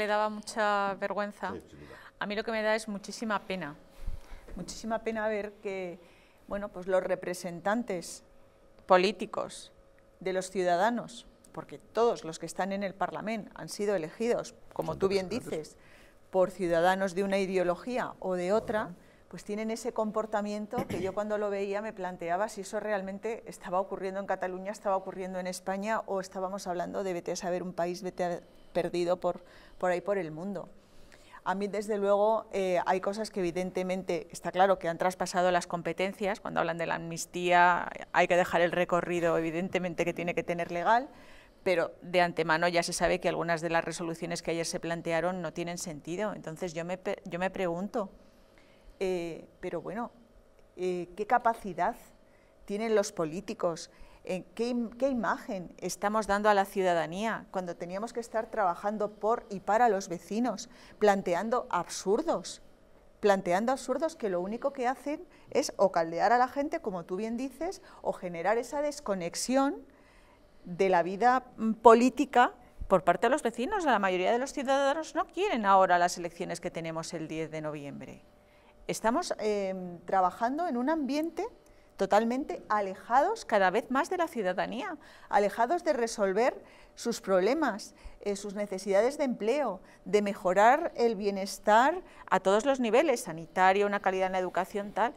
Me daba mucha vergüenza. A mí lo que me da es muchísima pena. Muchísima pena ver que bueno, pues los representantes políticos de los ciudadanos, porque todos los que están en el Parlamento han sido elegidos, como tú bien dices, por ciudadanos de una ideología o de otra, pues tienen ese comportamiento que yo cuando lo veía me planteaba si eso realmente estaba ocurriendo en Cataluña, estaba ocurriendo en España o estábamos hablando de vete a saber un país vete perdido por, por ahí por el mundo. A mí, desde luego, eh, hay cosas que evidentemente, está claro que han traspasado las competencias, cuando hablan de la amnistía hay que dejar el recorrido evidentemente que tiene que tener legal, pero de antemano ya se sabe que algunas de las resoluciones que ayer se plantearon no tienen sentido. Entonces yo yo me pregunto, eh, pero bueno, eh, ¿qué capacidad tienen los políticos? Eh, ¿qué, ¿Qué imagen estamos dando a la ciudadanía cuando teníamos que estar trabajando por y para los vecinos, planteando absurdos? planteando absurdos que lo único que hacen es o caldear a la gente, como tú bien dices, o generar esa desconexión de la vida mm, política por parte de los vecinos. La mayoría de los ciudadanos no quieren ahora las elecciones que tenemos el 10 de noviembre estamos em, trabajando en un ambiente totalmente alejados cada vez más de la ciudadanía, alejados de resolver sus problemas, eh, sus necesidades de empleo, de mejorar el bienestar a todos los niveles, sanitario, una calidad en la educación, tal.